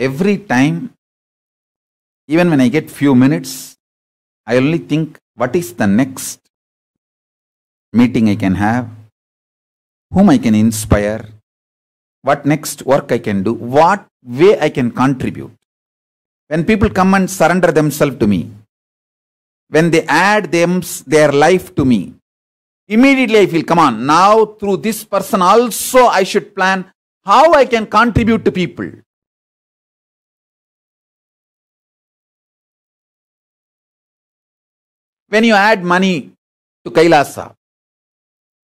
every time, even when I get few minutes, I only think what is the next meeting I can have, whom I can inspire, what next work I can do, what way I can contribute. When people come and surrender themselves to me, when they add them, their life to me, immediately I feel, come on, now through this person also I should plan how I can contribute to people. When you add money to Kailasa,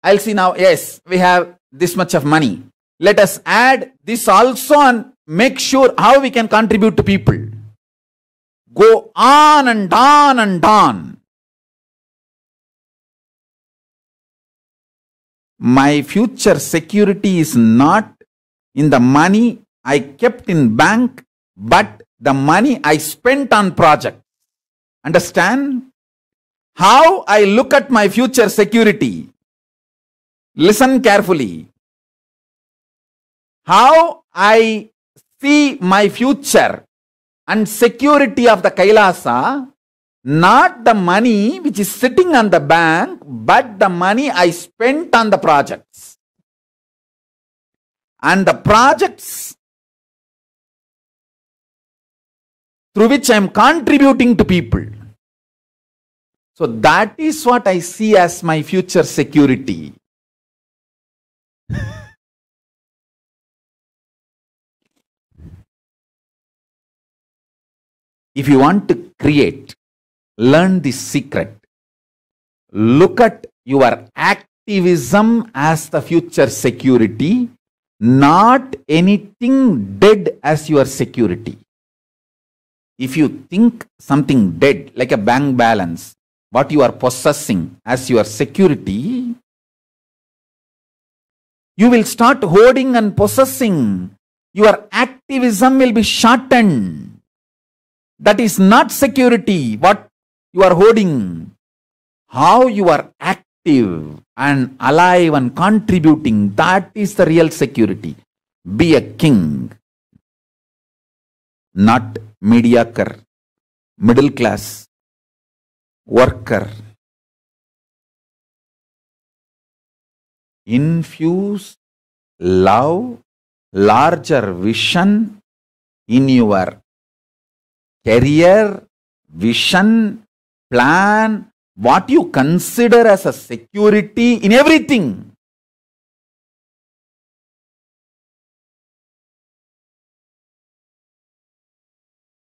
I'll see now, yes, we have this much of money. Let us add this also and make sure how we can contribute to people. Go on and on and on. My future security is not in the money I kept in bank, but the money I spent on project. Understand? How I look at my future security. Listen carefully. How I see my future and security of the Kailasa, not the money which is sitting on the bank, but the money I spent on the projects. And the projects through which I am contributing to people. So that is what I see as my future security. if you want to create, learn the secret. Look at your activism as the future security, not anything dead as your security. If you think something dead, like a bank balance, what you are possessing as your security, you will start hoarding and possessing. Your activism will be shortened. That is not security, what you are hoarding. How you are active and alive and contributing, that is the real security. Be a king, not mediocre, middle class, worker infuse love larger vision in your career vision plan what you consider as a security in everything